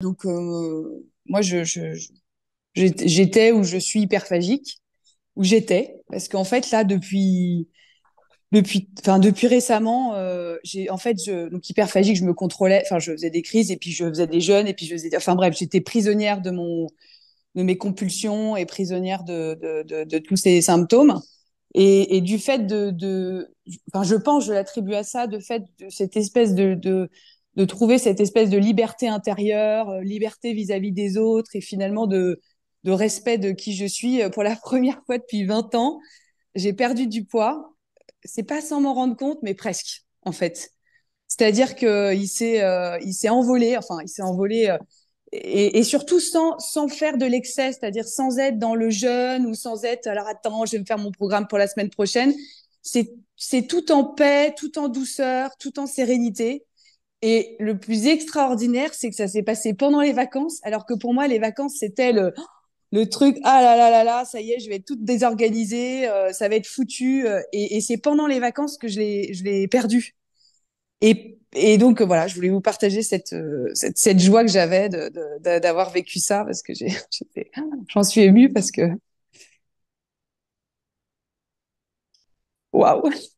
Donc, euh, moi, je, j'étais où je suis hyperphagique, où j'étais, parce qu'en fait, là, depuis, depuis, enfin, depuis récemment, euh, j'ai, en fait, je, donc hyperphagique, je me contrôlais, enfin, je faisais des crises, et puis je faisais des jeûnes, et puis je faisais, enfin, bref, j'étais prisonnière de mon, de mes compulsions et prisonnière de, tous ces symptômes. Et, du fait de, enfin, je pense, je l'attribue à ça, de fait de cette espèce de, de trouver cette espèce de liberté intérieure, euh, liberté vis-à-vis des autres et finalement de, de respect de qui je suis. Euh, pour la première fois depuis 20 ans, j'ai perdu du poids. C'est pas sans m'en rendre compte, mais presque, en fait. C'est-à-dire qu'il s'est euh, il s'est envolé, enfin, il s'est envolé et, surtout sans, sans faire de l'excès, c'est-à-dire sans être dans le jeûne ou sans être alors attends, je vais me faire mon programme pour la semaine prochaine. C'est tout en paix, tout en douceur, tout en sérénité. Et le plus extraordinaire, c'est que ça s'est passé pendant les vacances, alors que pour moi, les vacances, c'était le, truc, ah là là là là, ça y est, je vais être toute désorganisée, euh, ça va être foutu. Euh, et, c'est pendant les vacances que je l'ai, je l'ai perdu. Et, et donc, voilà, je voulais vous partager cette, euh, cette, joie que j'avais d'avoir vécu ça, parce que j'ai, j'en suis émue, parce que... Waouh